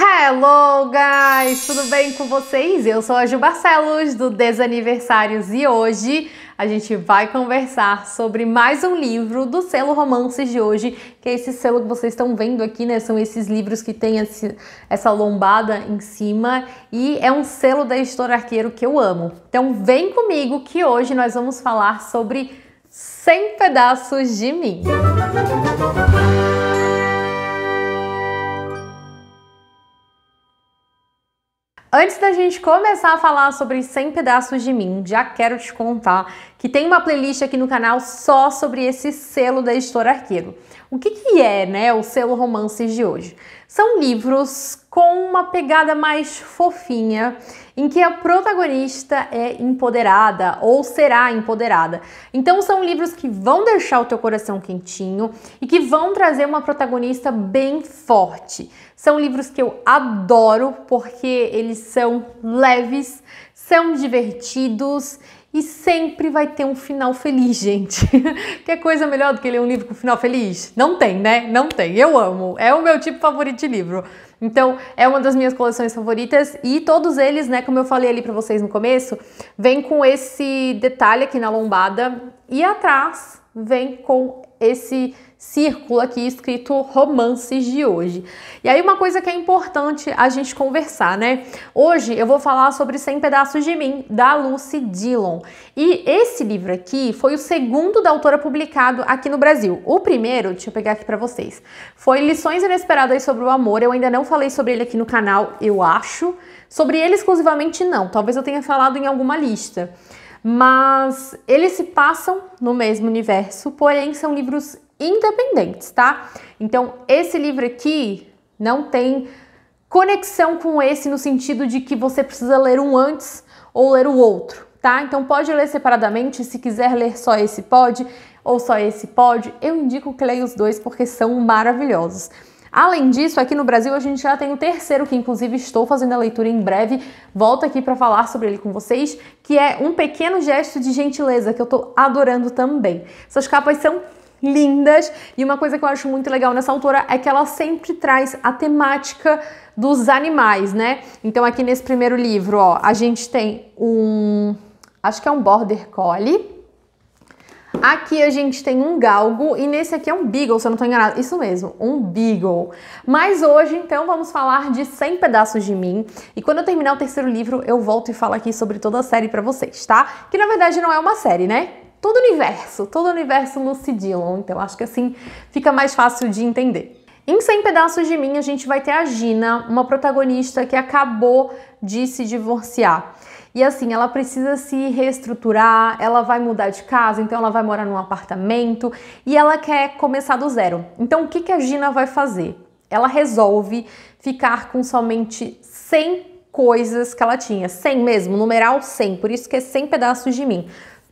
Hello, guys! Tudo bem com vocês? Eu sou a Ju Barcelos do Desaniversários e hoje a gente vai conversar sobre mais um livro do selo Romances de hoje, que é esse selo que vocês estão vendo aqui, né? São esses livros que tem esse, essa lombada em cima e é um selo da editora Arqueiro que eu amo. Então vem comigo que hoje nós vamos falar sobre 100 pedaços de mim. Música Antes da gente começar a falar sobre 100 pedaços de mim, já quero te contar que tem uma playlist aqui no canal só sobre esse selo da editora Arqueiro. O que, que é né, o selo romances de hoje? São livros com uma pegada mais fofinha, em que a protagonista é empoderada ou será empoderada. Então são livros que vão deixar o teu coração quentinho e que vão trazer uma protagonista bem forte. São livros que eu adoro porque eles são leves, são divertidos e sempre vai ter um final feliz, gente. que coisa melhor do que ler um livro com final feliz? Não tem, né? Não tem. Eu amo. É o meu tipo favorito de livro. Então, é uma das minhas coleções favoritas e todos eles, né, como eu falei ali para vocês no começo, vem com esse detalhe aqui na lombada e atrás vem com esse círculo aqui escrito romances de hoje. E aí uma coisa que é importante a gente conversar, né? Hoje eu vou falar sobre 100 pedaços de mim da Lucy Dillon. E esse livro aqui foi o segundo da autora publicado aqui no Brasil. O primeiro, deixa eu pegar aqui para vocês, foi Lições inesperadas sobre o amor. Eu ainda não falei sobre ele aqui no canal, eu acho. Sobre ele exclusivamente não, talvez eu tenha falado em alguma lista. Mas eles se passam no mesmo universo, porém são livros independentes, tá? Então, esse livro aqui não tem conexão com esse no sentido de que você precisa ler um antes ou ler o outro, tá? Então, pode ler separadamente, se quiser ler só esse pode ou só esse pode, eu indico que leia os dois porque são maravilhosos. Além disso, aqui no Brasil a gente já tem o terceiro, que inclusive estou fazendo a leitura em breve. Volto aqui para falar sobre ele com vocês, que é um pequeno gesto de gentileza que eu estou adorando também. Essas capas são lindas. E uma coisa que eu acho muito legal nessa autora é que ela sempre traz a temática dos animais, né? Então aqui nesse primeiro livro, ó, a gente tem um, acho que é um border collie. Aqui a gente tem um galgo e nesse aqui é um beagle, se eu não estou enganado. Isso mesmo, um beagle. Mas hoje, então, vamos falar de 100 pedaços de mim. E quando eu terminar o terceiro livro, eu volto e falo aqui sobre toda a série para vocês, tá? Que na verdade não é uma série, né? todo o universo, todo o universo lucidilon, então acho que assim fica mais fácil de entender. Em 100 Pedaços de Mim, a gente vai ter a Gina, uma protagonista que acabou de se divorciar. E assim, ela precisa se reestruturar, ela vai mudar de casa, então ela vai morar num apartamento e ela quer começar do zero. Então, o que, que a Gina vai fazer? Ela resolve ficar com somente 100 coisas que ela tinha. 100 mesmo, numeral 100, por isso que é 100 pedaços de mim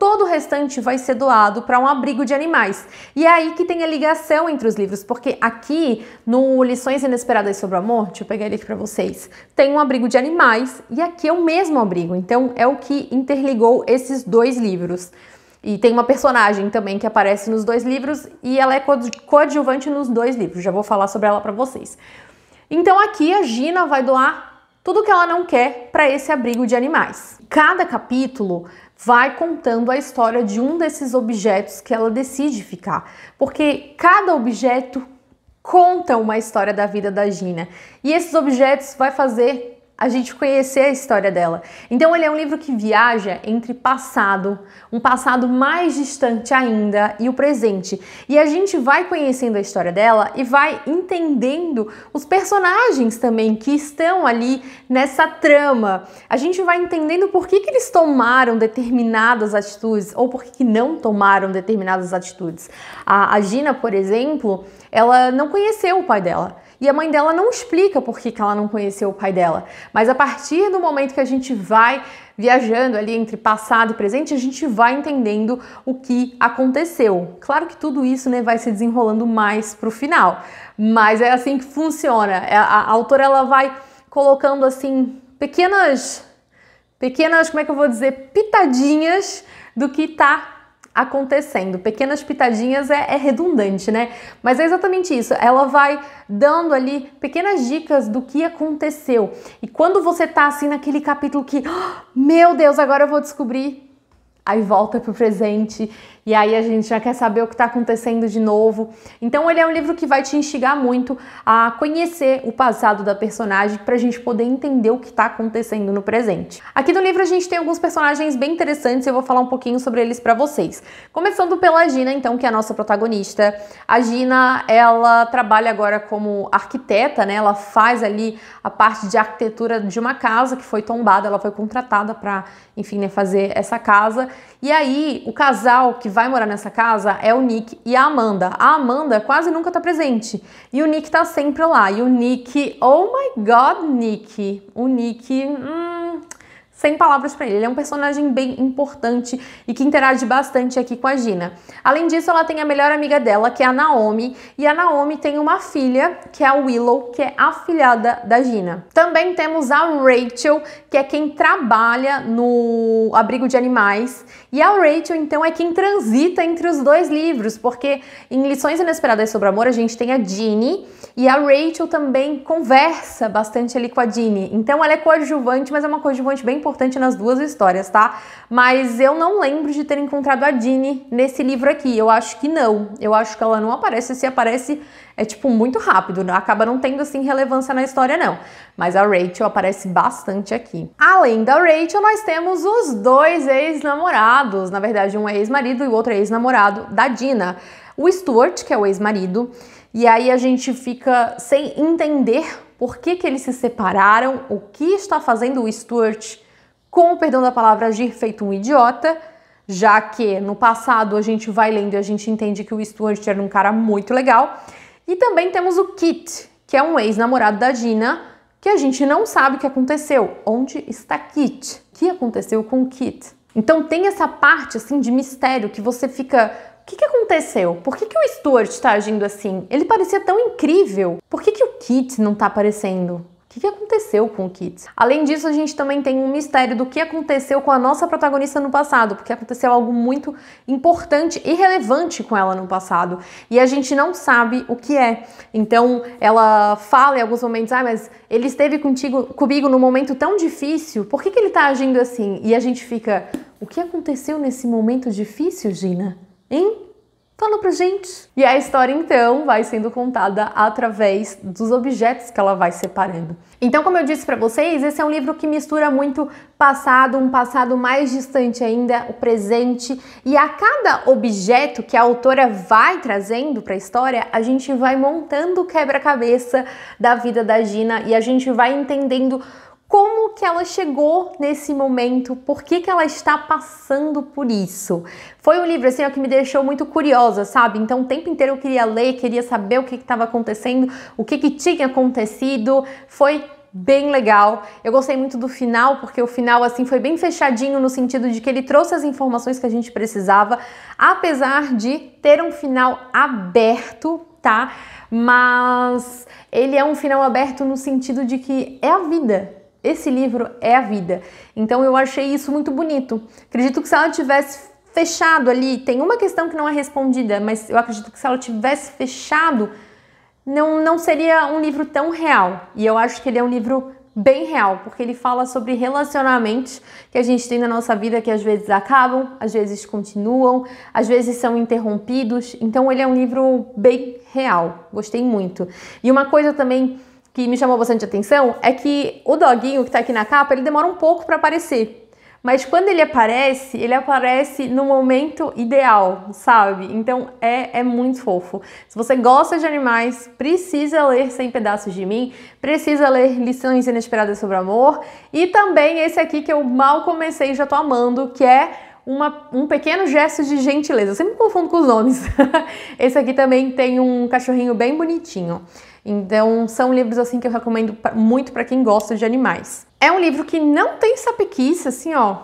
todo o restante vai ser doado para um abrigo de animais. E é aí que tem a ligação entre os livros, porque aqui no Lições Inesperadas sobre o Amor, deixa eu pegar ele aqui para vocês, tem um abrigo de animais e aqui é o mesmo abrigo. Então é o que interligou esses dois livros. E tem uma personagem também que aparece nos dois livros e ela é coadjuvante nos dois livros. Já vou falar sobre ela para vocês. Então aqui a Gina vai doar tudo que ela não quer para esse abrigo de animais. Cada capítulo vai contando a história de um desses objetos que ela decide ficar, porque cada objeto conta uma história da vida da Gina. E esses objetos vai fazer a gente conhecer a história dela. Então ele é um livro que viaja entre passado, um passado mais distante ainda e o presente. E a gente vai conhecendo a história dela e vai entendendo os personagens também que estão ali nessa trama. A gente vai entendendo por que, que eles tomaram determinadas atitudes ou por que, que não tomaram determinadas atitudes. A, a Gina, por exemplo, ela não conheceu o pai dela. E a mãe dela não explica por que, ela não conheceu o pai dela. Mas a partir do momento que a gente vai viajando ali entre passado e presente, a gente vai entendendo o que aconteceu. Claro que tudo isso né, vai se desenrolando mais para o final, mas é assim que funciona. É, a, a autora ela vai colocando assim pequenas, pequenas, como é que eu vou dizer, pitadinhas do que está acontecendo. Pequenas pitadinhas é, é, redundante, né? Mas é exatamente isso. Ela vai dando ali pequenas dicas do que aconteceu. E quando você tá assim naquele capítulo que, oh, meu Deus, agora eu vou descobrir, aí volta pro presente e aí a gente já quer saber o que está acontecendo de novo. Então ele é um livro que vai te instigar muito a conhecer o passado da personagem para a gente poder entender o que está acontecendo no presente. Aqui no livro a gente tem alguns personagens bem interessantes, e eu vou falar um pouquinho sobre eles para vocês. Começando pela Gina, então, que é a nossa protagonista. A Gina, ela trabalha agora como arquiteta, né? Ela faz ali a parte de arquitetura de uma casa que foi tombada, ela foi contratada para, enfim, né, fazer essa casa. E aí, o casal que vai morar nessa casa é o Nick e a Amanda. A Amanda quase nunca tá presente e o Nick tá sempre lá. E o Nick, oh my god, Nick. O Nick, hum, sem palavras para ele. Ele é um personagem bem importante e que interage bastante aqui com a Gina. Além disso, ela tem a melhor amiga dela, que é a Naomi, e a Naomi tem uma filha, que é a Willow, que é afilhada da Gina. Também temos a Rachel, que é quem trabalha no abrigo de animais, e a Rachel então é quem transita entre os dois livros, porque em Lições Inesperadas sobre Amor a gente tem a Ginny e a Rachel também conversa bastante ali com a Ginny. Então ela é coadjuvante, mas é uma coadjuvante bem importante importante nas duas histórias, tá? Mas eu não lembro de ter encontrado a Dini nesse livro aqui. Eu acho que não. Eu acho que ela não aparece. Se aparece, é tipo muito rápido. Né? Acaba não tendo assim relevância na história, não. Mas a Rachel aparece bastante aqui. Além da Rachel, nós temos os dois ex-namorados. Na verdade, um é ex-marido e o outro é ex-namorado da Dina. O Stuart, que é o ex-marido. E aí a gente fica sem entender por que, que eles se separaram, o que está fazendo o Stuart com o perdão da palavra, agir feito um idiota, já que no passado a gente vai lendo e a gente entende que o Stuart era um cara muito legal. E também temos o Kit, que é um ex-namorado da Gina, que a gente não sabe o que aconteceu. Onde está Kit? O que aconteceu com o Kit? Então tem essa parte assim de mistério que você fica o que, que aconteceu? Por que, que o Stuart está agindo assim? Ele parecia tão incrível. Por que, que o Kit não está aparecendo? O que, que aconteceu? aconteceu com o Kits. Além disso, a gente também tem um mistério do que aconteceu com a nossa protagonista no passado, porque aconteceu algo muito importante e relevante com ela no passado, e a gente não sabe o que é. Então, ela fala em alguns momentos, ah, mas ele esteve contigo, comigo num momento tão difícil, por que, que ele está agindo assim? E a gente fica, o que aconteceu nesse momento difícil, Gina? Hein? Fala pra gente! E a história então vai sendo contada através dos objetos que ela vai separando. Então, como eu disse para vocês, esse é um livro que mistura muito passado, um passado mais distante ainda, o presente, e a cada objeto que a autora vai trazendo para a história, a gente vai montando o quebra-cabeça da vida da Gina e a gente vai entendendo como que ela chegou nesse momento, por que, que ela está passando por isso. Foi um livro assim ó, que me deixou muito curiosa, sabe? Então o tempo inteiro eu queria ler, queria saber o que estava acontecendo, o que, que tinha acontecido. Foi bem legal. Eu gostei muito do final, porque o final assim foi bem fechadinho no sentido de que ele trouxe as informações que a gente precisava, apesar de ter um final aberto, tá? Mas ele é um final aberto no sentido de que é a vida, esse livro é a vida. Então eu achei isso muito bonito. Acredito que se ela tivesse fechado ali, tem uma questão que não é respondida, mas eu acredito que se ela tivesse fechado, não, não seria um livro tão real. E eu acho que ele é um livro bem real, porque ele fala sobre relacionamentos que a gente tem na nossa vida que às vezes acabam, às vezes continuam, às vezes são interrompidos. Então ele é um livro bem real. Gostei muito. E uma coisa também que me chamou bastante atenção é que o doguinho que tá aqui na capa, ele demora um pouco para aparecer. Mas quando ele aparece, ele aparece no momento ideal, sabe? Então é, é muito fofo. Se você gosta de animais, precisa ler Sem Pedaços de Mim, precisa ler Lições Inesperadas sobre Amor e também esse aqui que eu mal comecei e já tô amando, que é uma, um pequeno gesto de gentileza. Eu sempre me confundo com os nomes. Esse aqui também tem um cachorrinho bem bonitinho. Então, são livros assim que eu recomendo muito para quem gosta de animais. É um livro que não tem sapequice, assim, ó,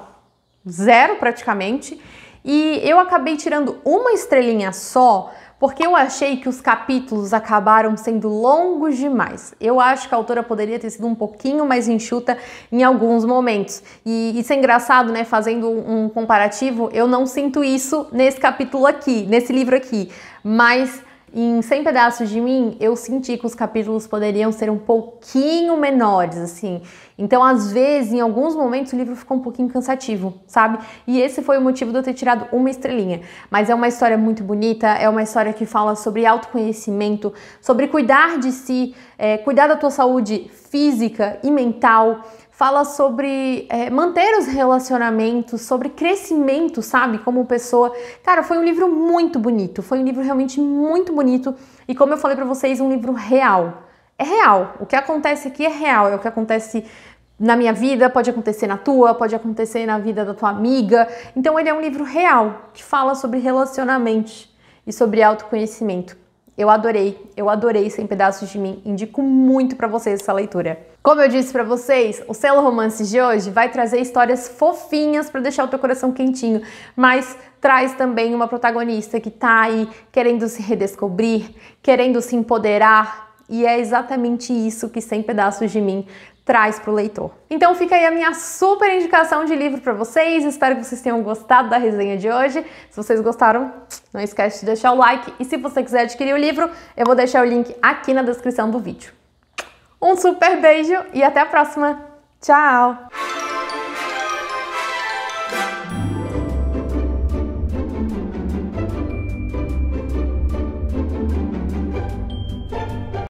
zero praticamente. E eu acabei tirando uma estrelinha só porque eu achei que os capítulos acabaram sendo longos demais. Eu acho que a autora poderia ter sido um pouquinho mais enxuta em alguns momentos. E isso é engraçado, né? Fazendo um comparativo, eu não sinto isso nesse capítulo aqui, nesse livro aqui. Mas em 100 pedaços de mim, eu senti que os capítulos poderiam ser um pouquinho menores, assim. Então, às vezes, em alguns momentos, o livro ficou um pouquinho cansativo, sabe? E esse foi o motivo de eu ter tirado uma estrelinha. Mas é uma história muito bonita, é uma história que fala sobre autoconhecimento, sobre cuidar de si, é, cuidar da tua saúde física e mental fala sobre é, manter os relacionamentos, sobre crescimento, sabe? Como pessoa. Cara, foi um livro muito bonito, foi um livro realmente muito bonito e, como eu falei para vocês, um livro real. É real. O que acontece aqui é real, é o que acontece na minha vida, pode acontecer na tua, pode acontecer na vida da tua amiga. Então, ele é um livro real que fala sobre relacionamentos e sobre autoconhecimento. Eu adorei, eu adorei Sem Pedaços de Mim. Indico muito para vocês essa leitura. Como eu disse para vocês, o Selo romance de hoje vai trazer histórias fofinhas para deixar o teu coração quentinho, mas traz também uma protagonista que tá aí querendo se redescobrir, querendo se empoderar, e é exatamente isso que Sem Pedaços de Mim traz para o leitor. Então fica aí a minha super indicação de livro para vocês. Espero que vocês tenham gostado da resenha de hoje. Se vocês gostaram, não esquece de deixar o like e se você quiser adquirir o livro, eu vou deixar o link aqui na descrição do vídeo. Um super beijo e até a próxima! Tchau!